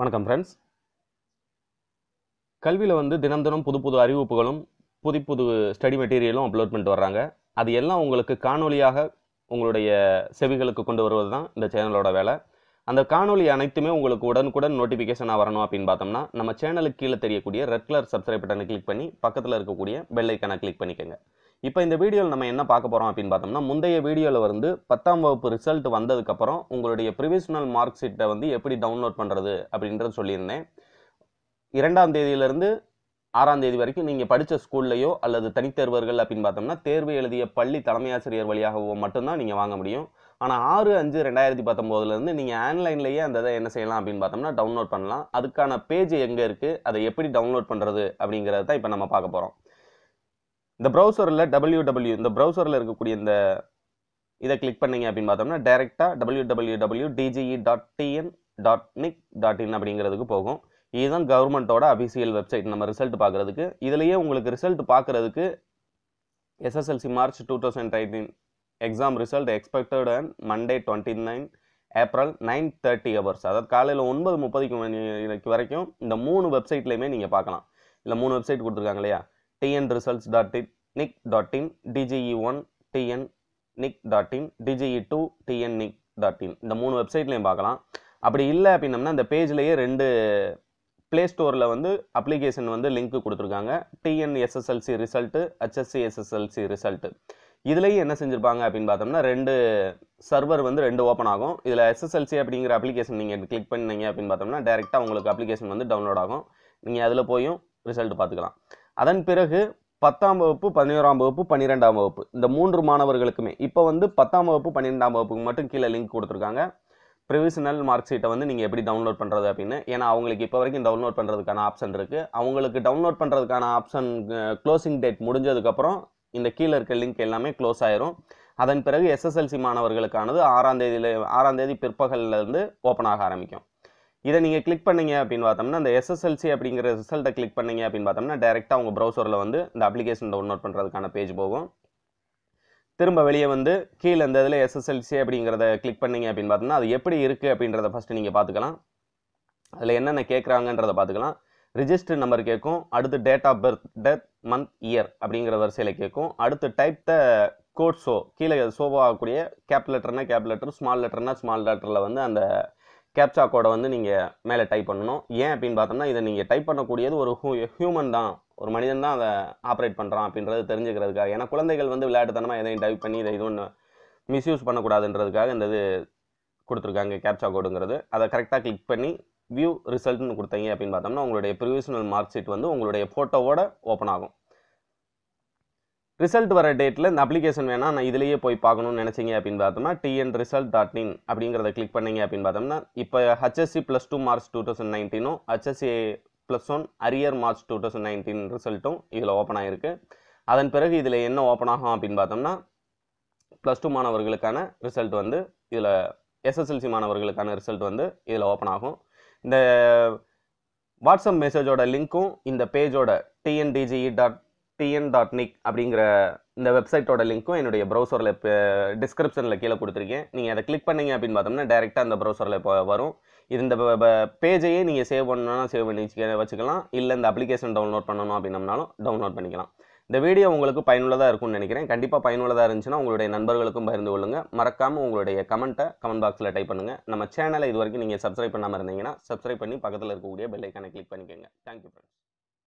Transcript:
வணக்கம் ஃப்ரெண்ட்ஸ் கல்வியில் வந்து தினம் தினம் புது புது அறிவிப்புகளும் புது புது ஸ்டடி மெட்டீரியலும் அப்லோட் பண்ணிட்டு வர்றாங்க அது எல்லாம் உங்களுக்கு காணொலியாக உங்களுடைய செவிகளுக்கு கொண்டு வருவது தான் இந்த சேனலோட வேலை அந்த காணொலி அனைத்துமே உங்களுக்கு உடனுக்குடன் நோட்டிஃபிகேஷனாக வரணும் அப்படின்னு பார்த்தோம்னா நம்ம சேனலுக்கு கீழே தெரியக்கூடிய ரெட் கலர் சப்ஸ்கிரைப் பட்டனை கிளிக் பண்ணி பக்கத்தில் இருக்கக்கூடிய பெல் கிளிக் பண்ணிக்கோங்க இப்போ இந்த வீடியோவில் நம்ம என்ன பார்க்க போகிறோம் அப்படின்னு பார்த்தோம்னா முந்தைய வீடியோவில் வந்து பத்தாம் வகுப்பு ரிசல்ட் வந்ததுக்கப்புறம் உங்களுடைய ப்ரிவிஷனல் மார்க் ஷீட்டை வந்து எப்படி டவுன்லோட் பண்ணுறது அப்படின்றது சொல்லியிருந்தேன் இரண்டாம் தேதியிலேருந்து ஆறாம் தேதி வரைக்கும் நீங்கள் படித்த ஸ்கூல்லையோ அல்லது தனித்தேர்வர்கள் அப்படின்னு பார்த்தோம்னா தேர்வு எழுதிய பள்ளி தலைமையாசிரியர் வழியாகவோ மட்டும்தான் நீங்கள் வாங்க முடியும் ஆனால் ஆறு அஞ்சு ரெண்டாயிரத்தி பத்தொம்போதுலேருந்து நீங்கள் ஆன்லைன்லேயே அந்த இதை என்ன செய்யலாம் அப்படின்னு பார்த்தோம்னா டவுன்லோட் பண்ணலாம் அதுக்கான பேஜ் எங்கே இருக்குது அதை எப்படி டவுன்லோட் பண்ணுறது அப்படிங்கிறத தான் இப்போ நம்ம பார்க்க போகிறோம் இந்த ப்ரௌசரில் டபிள்யூ டபிள்யூ இந்த ப்ரௌசரில் இருக்கக்கூடிய இந்த இதை கிளிக் பண்ணிங்க அப்படின்னு பார்த்தோம்னா டேரெக்டாக W W W DGE dot TN dot NIC dot in அப்படிங்கிறதுக்கு போகும் இதுதான் கவர்மெண்ட்டோட அபிசியல் வெப்சைட் நம்ம ரிசல்ட் பார்க்குறதுக்கு இதுலேயே உங்களுக்கு ரிசல்ட் பார்க்குறதுக்கு SSLC March two thousand eighteen exam result expected and Monday twenty nine April nine thirty hours அதாவது காலையில் ஒன்பது முப்பதுக்கு வரைக்கும் இந்த மூணு வெப்சைட்லையுமே நீங்கள் பார்க்கலாம் இல்லை மூணு வெப்சைட் கொடுத்துருக்காங்க இல்லையா TN results dot in NIC dot in DGE one TN NIC dot in DGE two TN NIC dot in இந்த மூணு வெப்சைட்லையும் பார்க்கலாம் அப்படி இல்லை அப்படின்னம்னா இந்த பேஜ்லேயே ரெண்டு ப்ளே ஸ்டோரில் வந்து அப்ளிகேஷன் வந்து லிங்க்கு கொடுத்துருக்காங்க TNSSLC result HSC SSLC result இதுலேயும் என்ன செஞ்சுருப்பாங்க அப்படின்னு பார்த்தோம்னா ரெண்டு சர்வர் வந்து ரெண்டு ஓப்பன் ஆகும் இதில் எஸ்எஸ்எல்சி அப்படிங்கிற அப்ளிகேஷன் நீங்கள் கிளிக் பண்ணிங்க அப்படின்னு பார்த்தோம்னா டேரெக்டாக உங்களுக்கு அப்ளிகேஷன் வந்து டவுன்லோட் ஆகும் நீங்கள் அதில் போயும் ரிசல்ட் பார்த்துக்கலாம் அதன் பிறகு பத்தாம் வகுப்பு பதினோராம் வகுப்பு பன்னிரெண்டாம் வகுப்பு இந்த மூன்று மாணவர்களுக்குமே இப்போ வந்து பத்தாம் வகுப்பு பன்னிரெண்டாம் வகுப்புக்கு மட்டும் கீழே லிங்க் கொடுத்துருக்காங்க ப்ரிவிஷனல் மார்க் ஷீட்டை வந்து நீங்கள் எப்படி டவுன்லோட் பண்ணுறது அப்படின்னு ஏன்னா அவங்களுக்கு இப்போ வரைக்கும் டவுன்லோட் பண்ணுறதுக்கான ஆப்ஷன் இருக்குது அவங்களுக்கு டவுன்லோட் பண்ணுறதுக்கான ஆப்ஷன் க்ளோசிங் டேட் முடிஞ்சதுக்கப்புறம் இந்த கீழே இருக்க லிங்க் எல்லாமே க்ளோஸ் ஆயிரும் அதன் பிறகு எஸ்எஸ்எல்சி மாணவர்களுக்கானது ஆறாம் தேதியில் ஆறாம் தேதி இருந்து ஓப்பன் ஆக ஆரம்பிக்கும் இதை நீங்கள் கிளிக் பண்ணுங்க அப்படின்னு பார்த்தோம்னா அந்த எஸ்எஸ்எல்சி அப்படிங்கிற ரிசல்ட்டை கிளிக் பண்ணீங்க அப்படின்னு பார்த்தோம்னா டேரெக்டாக உங்கள் ப்ரௌசரில் வந்து இந்த அப்ளிகேஷன் டவுன்லோட் பண்ணுறதுக்கான பேஜ் போகும் திரும்ப வெளியே வந்து கீழே இந்த இதில் எஸ்எஸ்எல்சி அப்படிங்கிறத கிளிக் பண்ணீங்க அப்படின்னு பார்த்தோம்னா அது எப்படி இருக்குது அப்படின்றத ஃபஸ்ட்டு நீங்கள் பார்த்துக்கலாம் அதில் என்னென்ன கேட்குறாங்கன்றத பார்த்துக்கலாம் ரிஜிஸ்டர் நம்பர் கேட்கும் அடுத்து date of birth death month year அப்படிங்கிற வரிசையில் கேட்கும் அடுத்து டைப் த கோட் ஷோ கீழே ஷோவாகக்கூடிய கேப் லெட்டர்னா கேப் லெட்டர் ஸ்மால் லெட்டர்னா ஸ்மால் லெட்டரில் வந்து அந்த கேப்சா கோடை வந்து நீங்கள் மேலே டைப் பண்ணணும் ஏன் அப்படின்னு பார்த்தோம்னா இதை நீங்கள் டைப் பண்ணக்கூடியது ஒரு ஹூ ஹியூமன் தான் ஒரு மனிதன் தான் அதை ஆப்ரேட் பண்ணுறான் அப்படின்றது தெரிஞ்சுக்கிறதுக்காக ஏன்னா குழந்தைகள் வந்து விளையாட்டுத்தனமாக எதையும் டைப் பண்ணி இதை இது ஒன்று மிஸ்யூஸ் பண்ணக்கூடாதுன்றதுக்காக இந்த இது கொடுத்துருக்காங்க கேப்சா கோடுங்கிறது அதை கரெக்டாக கிளிக் பண்ணி வியூ ரிசல்ட்னு கொடுத்தீங்க அப்படின்னு பார்த்தோம்னா உங்களுடைய ப்ரிவிஷனல் மார்க் ஷீட் வந்து உங்களுடைய ஃபோட்டோவோட ஓப்பன் ஆகும் ரிசல்ட் வர டேட்டில் இந்த அப்ளிகேஷன் வேணால் நான் இதிலேயே போய் பார்க்கணும்னு நினச்சிங்க அப்படின்னு பார்த்தோம்னா டிஎன் ரிசல்ட் டாட் இன் அப்படிங்கிறத கிளிக் பண்ணிங்க அப்படின்னு பார்த்தோம்னா இப்போ HSC plus two March two thousand நைன்டீனும் HSC plus one arrear March two thousand nineteen ரிசல்ட்டும் இதில் ஓப்பன் ஆகிருக்கு அதன் பிறகு இதில் என்ன ஓப்பன் ஆகும் அப்படின்னு பார்த்தோம்னா ப்ளஸ் டூ மாணவர்களுக்கான ரிசல்ட் வந்து இதில் எஸ்எஸ்எல்சி மாணவர்களுக்கான ரிசல்ட் வந்து இதில் ஓப்பன் ஆகும் இந்த வாட்ஸ்அப் மெசேஜோட லிங்க்கும் இந்த பேஜோட TNDGE dot TN dot NIC அப்படிங்கிற இந்த வெப்சைட்டோட லிங்க்கும் என்னுடைய ப்ரௌசரில் இப்போ டிஸ்கிரிப்ஷனில் கீழே கொடுத்துருக்கேன் நீங்கள் அதை கிளிக் பண்ணிங்க அப்படின்னு பார்த்தோம்னா டேரெக்டாக அந்த ப்ரௌசரில் இப்போ வரும் இது இந்த பேஜையே நீங்கள் சேவ் பண்ணணும்னா சேவ் பண்ணி வச்சுக்க வச்சுக்கலாம் இல்லை இந்த அப்ளிகேஷன் டவுன்லோட் பண்ணணும் அப்படின்னம்னாலும் டவுன்லோட் பண்ணிக்கலாம் இந்த வீடியோ உங்களுக்கு பயனுள்ளதாக இருக்கும்னு நினைக்கிறேன் கண்டிப்பாக பயனுள்ளதாக இருந்துச்சுன்னா உங்களுடைய நண்பர்களுக்கும் பகிர்ந்து கொள்ளுங்கள் மறக்காமல் உங்களுடைய கமெண்ட்டை கமெண்ட் பாக்ஸில் டைப் பண்ணுங்கள் நம்ம சேனலை இது வரைக்கும் நீங்கள் சப்ஸ்கிரைப் பண்ணாமல் இருந்தீங்கன்னா சப்ஸ்கிரைப் பண்ணி பக்கத்தில் இருக்கக்கூடிய பெல்லைக்கானை கிளிக் பண்ணிக்கோங்க தேங்க்யூ ஃப்ரெண்ட்ஸ்